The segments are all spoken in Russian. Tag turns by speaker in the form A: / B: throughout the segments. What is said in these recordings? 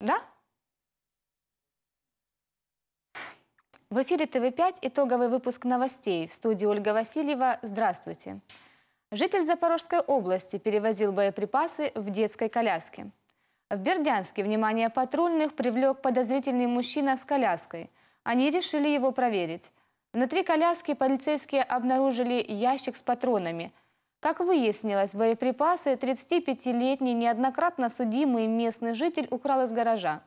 A: Да? В эфире ТВ-5 итоговый выпуск новостей. В студии Ольга Васильева. Здравствуйте. Житель Запорожской области перевозил боеприпасы в детской коляске. В Бердянске внимание патрульных привлек подозрительный мужчина с коляской. Они решили его проверить. Внутри коляски полицейские обнаружили ящик с патронами – как выяснилось, боеприпасы 35-летний неоднократно судимый местный житель украл из гаража.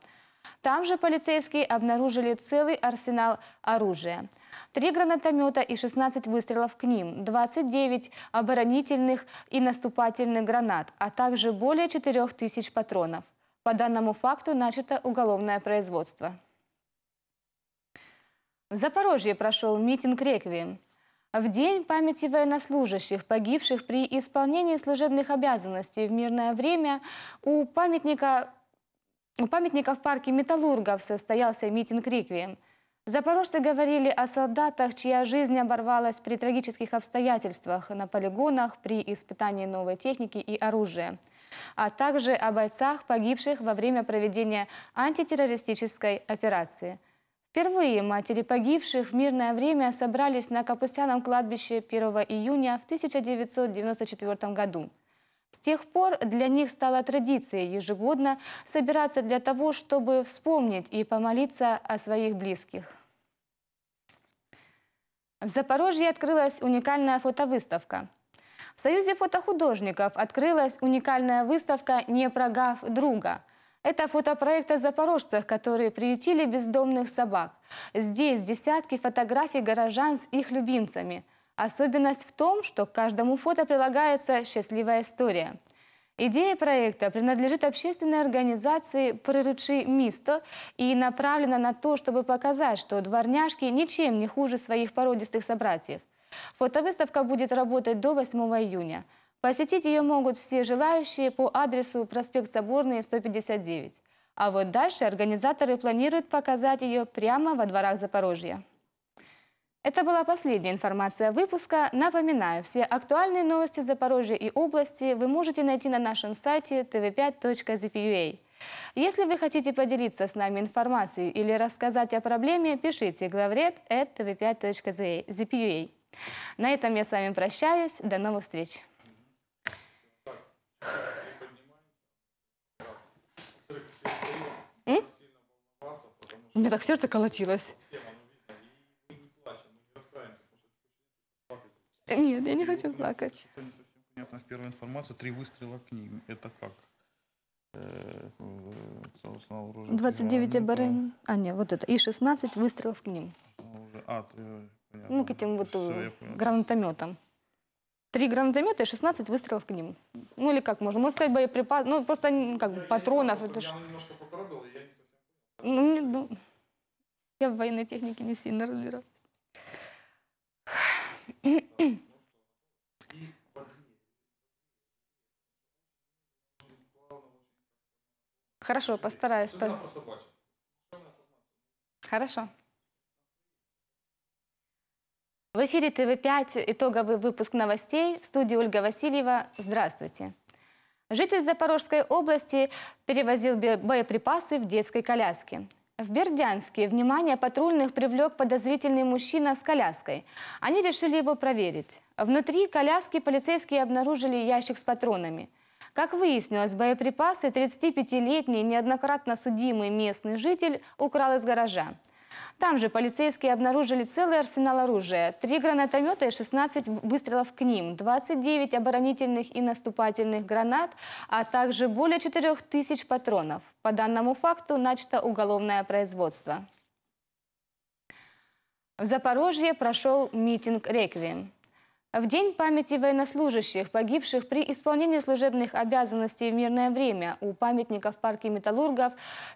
A: Там же полицейские обнаружили целый арсенал оружия. Три гранатомета и 16 выстрелов к ним, 29 оборонительных и наступательных гранат, а также более 4000 патронов. По данному факту начато уголовное производство. В Запорожье прошел митинг «Реквием». В День памяти военнослужащих, погибших при исполнении служебных обязанностей в мирное время, у памятника, у памятника в парке Металлургов состоялся митинг реквием Запорожцы говорили о солдатах, чья жизнь оборвалась при трагических обстоятельствах на полигонах при испытании новой техники и оружия, а также о бойцах, погибших во время проведения антитеррористической операции – Впервые матери погибших в мирное время собрались на Капустяном кладбище 1 июня в 1994 году. С тех пор для них стала традицией ежегодно собираться для того, чтобы вспомнить и помолиться о своих близких. В Запорожье открылась уникальная фотовыставка. В Союзе фотохудожников открылась уникальная выставка «Не прогав друга», это фотопроект о запорожцах, которые приютили бездомных собак. Здесь десятки фотографий горожан с их любимцами. Особенность в том, что к каждому фото прилагается счастливая история. Идея проекта принадлежит общественной организации «Приручи Мисто» и направлена на то, чтобы показать, что дворняжки ничем не хуже своих породистых собратьев. Фотовыставка будет работать до 8 июня. Посетить ее могут все желающие по адресу проспект Соборный, 159. А вот дальше организаторы планируют показать ее прямо во дворах Запорожья. Это была последняя информация выпуска. Напоминаю, все актуальные новости Запорожья и области вы можете найти на нашем сайте tv5.zp.ua. Если вы хотите поделиться с нами информацией или рассказать о проблеме, пишите главред tv5.zp.ua. На этом я с вами прощаюсь. До новых встреч! У меня так сердце колотилось. Нет, я не хочу плакать. Что не совсем понятно в первой информации. Три выстрела к ним. Это как? 29 э, э, оборон. А, нет, вот это. И 16 выстрелов к ним. А, э, понятно. Ну, к этим вот гранатометам. Три гранатомета и 16 выстрелов к ним. Ну или как можно, можно сказать боеприпас, ну просто ну, как бы патронов. Я, это ж... немножко покоробила, я не Ну, ну, я в военной технике не сильно разбиралась. Хорошо, постараюсь. Хорошо. В эфире ТВ5 итоговый выпуск новостей. В студии Ольга Васильева. Здравствуйте. Житель Запорожской области перевозил боеприпасы в детской коляске. В Бердянске внимание патрульных привлек подозрительный мужчина с коляской. Они решили его проверить. Внутри коляски полицейские обнаружили ящик с патронами. Как выяснилось, боеприпасы 35-летний неоднократно судимый местный житель украл из гаража. Там же полицейские обнаружили целый арсенал оружия. Три гранатомета и 16 выстрелов к ним, 29 оборонительных и наступательных гранат, а также более 4000 патронов. По данному факту начато уголовное производство. В Запорожье прошел митинг «Реквием». В День памяти военнослужащих, погибших при исполнении служебных обязанностей в мирное время у памятников парке Металлургов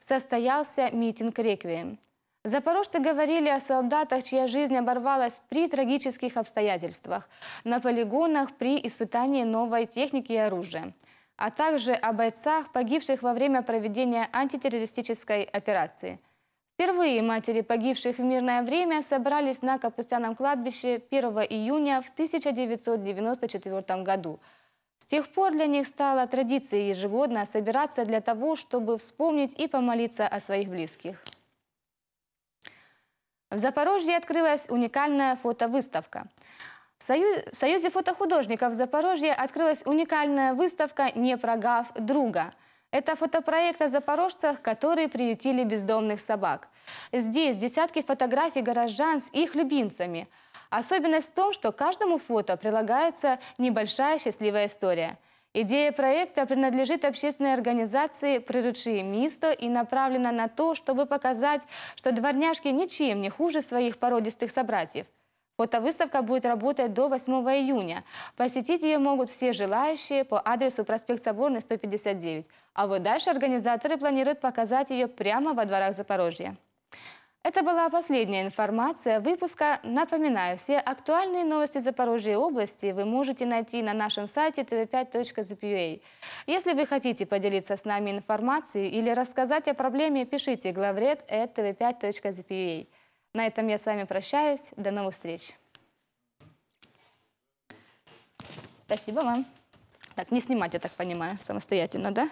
A: состоялся митинг «Реквием». Запорожцы говорили о солдатах, чья жизнь оборвалась при трагических обстоятельствах, на полигонах при испытании новой техники и оружия, а также о бойцах, погибших во время проведения антитеррористической операции. Впервые матери погибших в мирное время собрались на Капустяном кладбище 1 июня в 1994 году – с тех пор для них стала традицией ежегодно собираться для того, чтобы вспомнить и помолиться о своих близких. В Запорожье открылась уникальная фотовыставка. В Союзе фотохудожников Запорожья открылась уникальная выставка «Не прогав друга». Это фотопроект о запорожцах, которые приютили бездомных собак. Здесь десятки фотографий горожан с их любимцами. Особенность в том, что каждому фото прилагается небольшая счастливая история – Идея проекта принадлежит общественной организации «Приручи Мисто» и направлена на то, чтобы показать, что дворняжки ничем не хуже своих породистых собратьев. Фотовыставка будет работать до 8 июня. Посетить ее могут все желающие по адресу проспект Соборный, 159. А вот дальше организаторы планируют показать ее прямо во дворах Запорожья. Это была последняя информация выпуска. Напоминаю, все актуальные новости Запорожья и области вы можете найти на нашем сайте tv5.zpa. Если вы хотите поделиться с нами информацией или рассказать о проблеме, пишите главред tv5.zpa. На этом я с вами прощаюсь. До новых встреч. Спасибо вам. Так, не снимать, я так понимаю, самостоятельно, да?